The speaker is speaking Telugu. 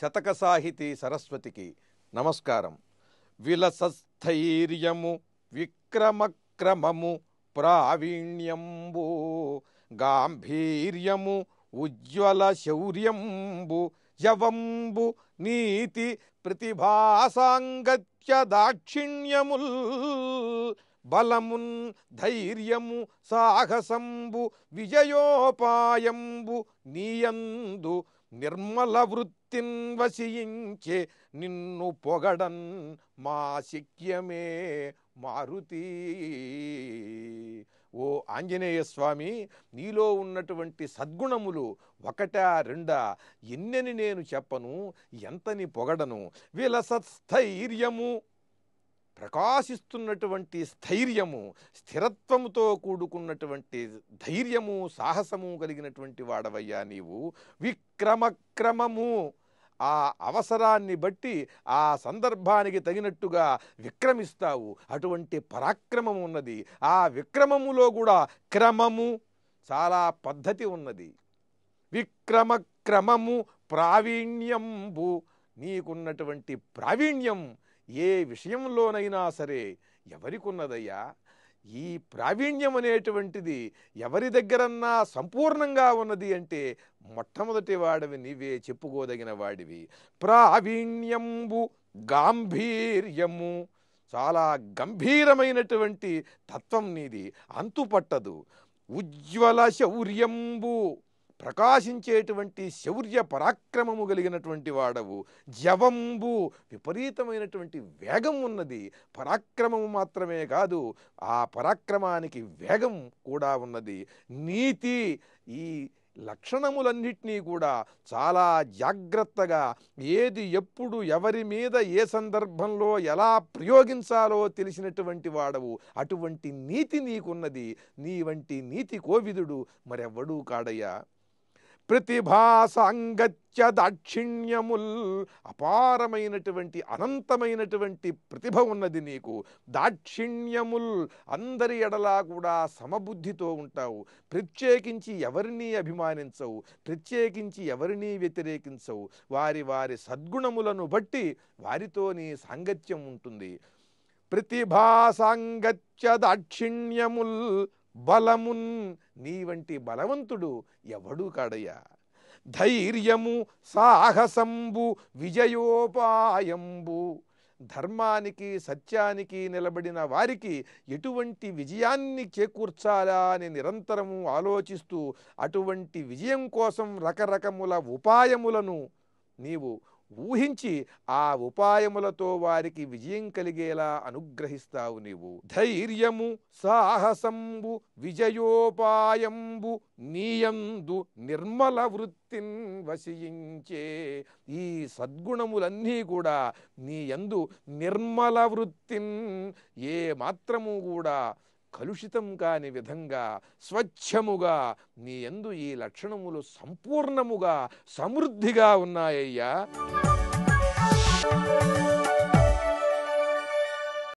శతక సాహితి సరస్వతికి నమస్కారం విలసస్థైర్యము విక్రమక్రమము ప్రావీణ్యంబు గాంభీర్యము ఉజ్వల శౌర్యంబు యవంబు నీతి ప్రతిభాసాంగత్య దాక్షిణ్యముల్ బలమున్ ధైర్యము సాహసంబు విజయోపాయంబు నీయందు నిర్మల వృత్తిన్ వశయించే నిన్ను పొగడన్ మా శక్యమే మారుతి ఓ ఆంజనేయ స్వామి నీలో ఉన్నటువంటి సద్గుణములు ఒకటా రెండా ఎన్నని నేను చెప్పను ఎంతని పొగడను విలసత్స్థైర్యము ప్రకాశిస్తున్నటువంటి స్థైర్యము స్థిరత్వముతో కూడుకున్నటువంటి ధైర్యము సాహసము కలిగినటువంటి వాడవయ్యా నీవు విక్రమక్రమము ఆ అవసరాన్ని బట్టి ఆ సందర్భానికి తగినట్టుగా విక్రమిస్తావు అటువంటి పరాక్రమం ఉన్నది ఆ విక్రమములో కూడా క్రమము చాలా పద్ధతి ఉన్నది విక్రమక్రమము ప్రావీణ్యంబు నీకున్నటువంటి ప్రావీణ్యం ఏ విషయంలోనైనా సరే ఎవరికున్నదయ్యా ఈ ప్రావీణ్యం అనేటువంటిది ఎవరి దగ్గరన్నా సంపూర్ణంగా ఉన్నది అంటే మొట్టమొదటి వాడివి నీవే చెప్పుకోదగిన వాడివి ప్రావీణ్యంబు గాంభీర్యము చాలా గంభీరమైనటువంటి తత్వం నీది అంతుపట్టదు ఉజ్వల శౌర్యంబు ప్రకాశించేటువంటి శౌర్య పరాక్రమము కలిగినటువంటి వాడవు జవంబు విపరీతమైనటువంటి వేగం ఉన్నది పరాక్రమము మాత్రమే కాదు ఆ పరాక్రమానికి వేగం కూడా ఉన్నది నీతి ఈ లక్షణములన్నిటినీ కూడా చాలా జాగ్రత్తగా ఏది ఎప్పుడు ఎవరి మీద ఏ సందర్భంలో ఎలా ప్రయోగించాలో తెలిసినటువంటి వాడవు అటువంటి నీతి నీకున్నది నీ వంటి నీతి కోవిదుడు మరెవ్వడూ కాడయ్యా ప్రతిభా సాంగత్య దాక్షిణ్యముల్ అపారమైనటువంటి అనంతమైనటువంటి ప్రతిభ ఉన్నది నీకు దాక్షిణ్యముల్ అందరి ఎడలా కూడా సమబుద్ధితో ఉంటావు ప్రత్యేకించి ఎవరిని అభిమానించవు ప్రత్యేకించి ఎవరిని వ్యతిరేకించవు వారి వారి సద్గుణములను బట్టి వారితో నీ సాంగత్యం ఉంటుంది ప్రతిభా సాంగత్య దాక్షిణ్యముల్ బలమున్ నీ వంటి బలవంతుడు ఎవడు కాడయ్యా ధైర్యము సాహసంబు విజయోపాయంబు ధర్మానికి సత్యానికి నిలబడిన వారికి ఎటువంటి విజయాన్ని చేకూర్చాలా అని నిరంతరము ఆలోచిస్తూ అటువంటి విజయం కోసం రకరకముల ఉపాయములను నీవు ఊహించి ఆ ఉపాయములతో వారికి విజయం కలిగేలా అనుగ్రహిస్తావు నీవు ధైర్యము సాహసంబు విజయోపాయంబు నీయందు నిర్మల వృత్తిన్ వశయించే ఈ సద్గుణములన్నీ కూడా నీయందు నిర్మల వృత్తిన్ ఏ మాత్రము కూడా కలుషితం కాని విధంగా స్వచ్ఛముగా నీ ఎందు ఈ లక్షణములు సంపూర్ణముగా సమృద్ధిగా ఉన్నాయయ్యా